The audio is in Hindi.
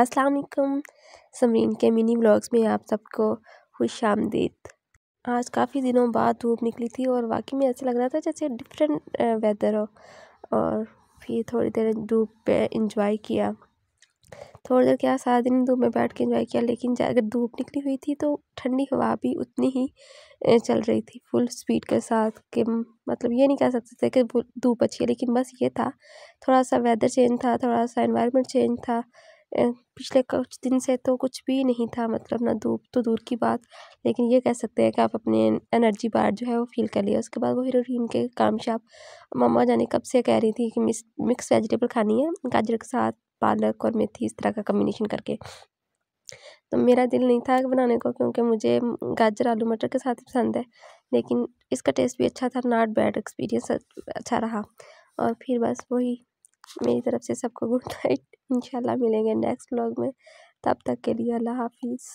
अस्सलाम वालेकुम समरीन के मिनी ब्लॉग्स में आप सबको खुश आमदीद आज काफ़ी दिनों बाद धूप निकली थी और वाकई में ऐसा लग रहा था जैसे डिफरेंट वेदर हो और फिर थोड़ी देर धूप पे इंजॉय किया थोड़ी देर क्या सारा दिन धूप में बैठ के इंजॉय किया लेकिन अगर धूप निकली हुई थी तो ठंडी हवा भी उतनी ही चल रही थी फुल स्पीड के साथ कि मतलब ये नहीं कह सकते थे कि धूप अच्छी है लेकिन बस ये था थोड़ा सा वेदर चेंज था थोड़ा सा इन्वायरमेंट चेंज था पिछले कुछ दिन से तो कुछ भी नहीं था मतलब ना धूप तो दूर की बात लेकिन ये कह सकते हैं कि आप अपने एनर्जी बार जो है वो फील कर लिया उसके बाद वो हीरोन के काम आप मामा जाने कब से कह रही थी कि मिस मिक्स वेजिटेबल खानी है गाजर के साथ पालक और मेथी इस तरह का कम्बिनेशन करके तो मेरा दिल नहीं था बनाने को क्योंकि मुझे गाजर आलू मटर के साथ पसंद है लेकिन इसका टेस्ट भी अच्छा था नॉट बैड एक्सपीरियंस अच्छा रहा और फिर बस वही मेरी तरफ से सबको गुड नाइट इंशाल्लाह मिलेंगे नेक्स्ट ब्लॉग में तब तक के लिए अल्लाह हाफिज़